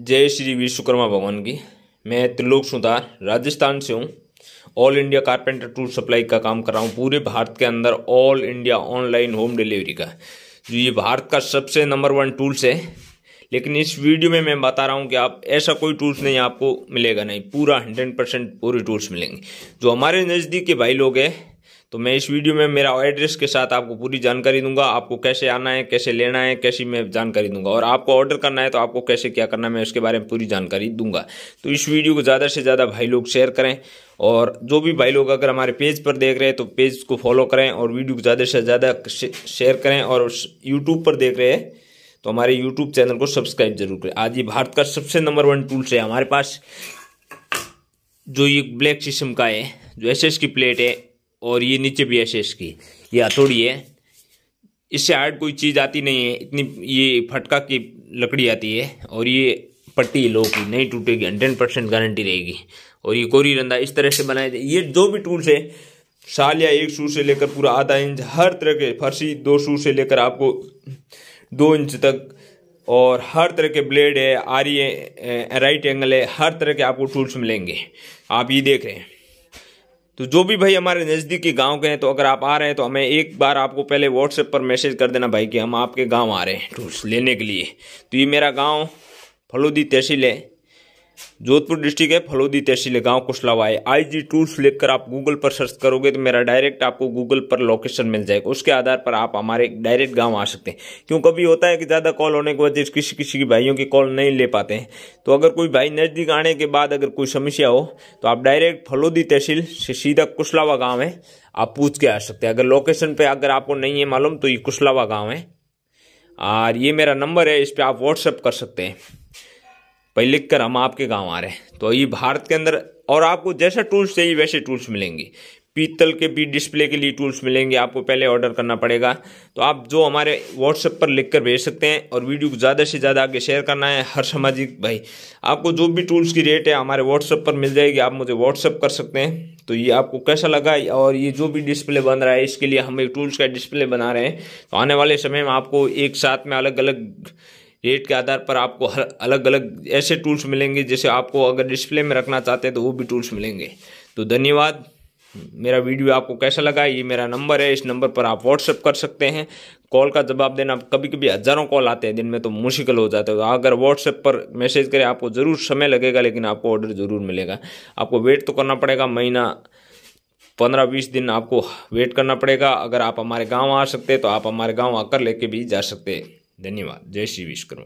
जय श्री विश्वकर्मा भगवान की मैं त्रिलोक सुधार राजस्थान से हूँ all India carpenter tool supply का काम कर रहा हूँ पूरे भारत के अंदर all India online home delivery का जो तो ये भारत का सबसे नंबर वन टूल्स है लेकिन इस वीडियो में मैं बता रहा हूँ कि आप ऐसा कोई टूल्स नहीं आपको मिलेगा नहीं पूरा हंड्रेड परसेंट पूरे टूल्स मिलेंगे जो हमारे नज़दीक के भाई लोग हैं तो मैं इस वीडियो में मेरा एड्रेस के साथ आपको पूरी जानकारी दूंगा आपको कैसे आना है कैसे लेना है कैसी मैं जानकारी दूंगा और आपको ऑर्डर करना है तो आपको कैसे क्या करना है मैं उसके बारे में पूरी जानकारी दूंगा तो इस वीडियो को ज़्यादा से ज़्यादा भाई लोग शेयर करें और जो भी भाई लोग अगर हमारे पेज पर देख रहे हैं तो पेज को फॉलो करें और वीडियो को ज़्यादा से ज़्यादा शेयर करें और यूट्यूब पर देख रहे हैं तो हमारे यूट्यूब चैनल को सब्सक्राइब जरूर करें आज ये भारत का सबसे नंबर वन टूल्स है हमारे पास जो ये ब्लैक सिस्टम का है जो एस की प्लेट है और ये नीचे भी ऐसे इसकी की ये हथौड़ी है इससे हार्ड कोई चीज़ आती नहीं है इतनी ये फटका की लकड़ी आती है और ये पट्टी लोह की नहीं टूटेगी हंड्रेड परसेंट गारंटी रहेगी और ये कोरी रंधा इस तरह से बनाए ये जो भी टूल्स है साल या एक शू से लेकर पूरा आधा इंच हर तरह के फर्सी दो शू से लेकर आपको दो इंच तक और हर तरह के ब्लेड है आरी है राइट एंगल है हर तरह के आपको टूल्स मिलेंगे आप ये देख रहे हैं तो जो भी भाई हमारे नज़दीकी गांव के हैं तो अगर आप आ रहे हैं तो हमें एक बार आपको पहले व्हाट्सएप पर मैसेज कर देना भाई कि हम आपके गांव आ रहे हैं टूर्स लेने के लिए तो ये मेरा गांव फलोदी तहसील है जोधपुर डिस्ट्रिक्ट है फलोदी तहसील गांव कुशलावा है आई जी टूल्स लेकर आप गूगल पर सर्च करोगे तो मेरा डायरेक्ट आपको गूगल पर लोकेशन मिल जाएगा उसके आधार पर आप हमारे डायरेक्ट गांव आ सकते हैं क्यों कभी होता है कि ज़्यादा कॉल होने की वजह से किसी किसी के भाइयों की कॉल नहीं ले पाते हैं तो अगर कोई भाई नज़दीक आने के बाद अगर कोई समस्या हो तो आप डायरेक्ट फलोदी तहसील से सीधा कुशलावा गाँव है आप पूछ के आ सकते हैं अगर लोकेशन पर अगर आपको नहीं है मालूम तो ये कुशलावा गाँव है और ये मेरा नंबर है इस पर आप व्हाट्सअप कर सकते हैं भाई लिख कर हम आपके गांव आ रहे हैं तो ये भारत के अंदर और आपको जैसा टूल्स चाहिए वैसे टूल्स मिलेंगे पीतल के भी डिस्प्ले के लिए टूल्स मिलेंगे आपको पहले ऑर्डर करना पड़ेगा तो आप जो हमारे व्हाट्सएप पर लिख कर भेज सकते हैं और वीडियो को ज़्यादा से ज़्यादा आगे शेयर करना है हर सामाजिक भाई आपको जो भी टूल्स की रेट है हमारे व्हाट्सएप पर मिल जाएगी आप मुझे व्हाट्सएप कर सकते हैं तो ये आपको कैसा लगा और ये जो भी डिस्प्ले बन रहा है इसके लिए हम एक टूल्स का डिस्प्ले बना रहे हैं तो आने वाले समय में आपको एक साथ में अलग अलग रेट के आधार पर आपको हर अलग अलग ऐसे टूल्स मिलेंगे जैसे आपको अगर डिस्प्ले में रखना चाहते हैं तो वो भी टूल्स मिलेंगे तो धन्यवाद मेरा वीडियो आपको कैसा लगा ये मेरा नंबर है इस नंबर पर आप व्हाट्सअप कर सकते हैं कॉल का जवाब देना कभी कभी हज़ारों कॉल आते हैं दिन में तो मुश्किल हो जाता है तो अगर व्हाट्सएप पर मैसेज करें आपको ज़रूर समय लगेगा लेकिन आपको ऑर्डर ज़रूर मिलेगा आपको वेट तो करना पड़ेगा महीना पंद्रह बीस दिन आपको वेट करना पड़ेगा अगर आप हमारे गांव आ सकते हैं तो आप हमारे गांव आकर लेके भी जा सकते हैं धन्यवाद जय श्री विश्वकर्मा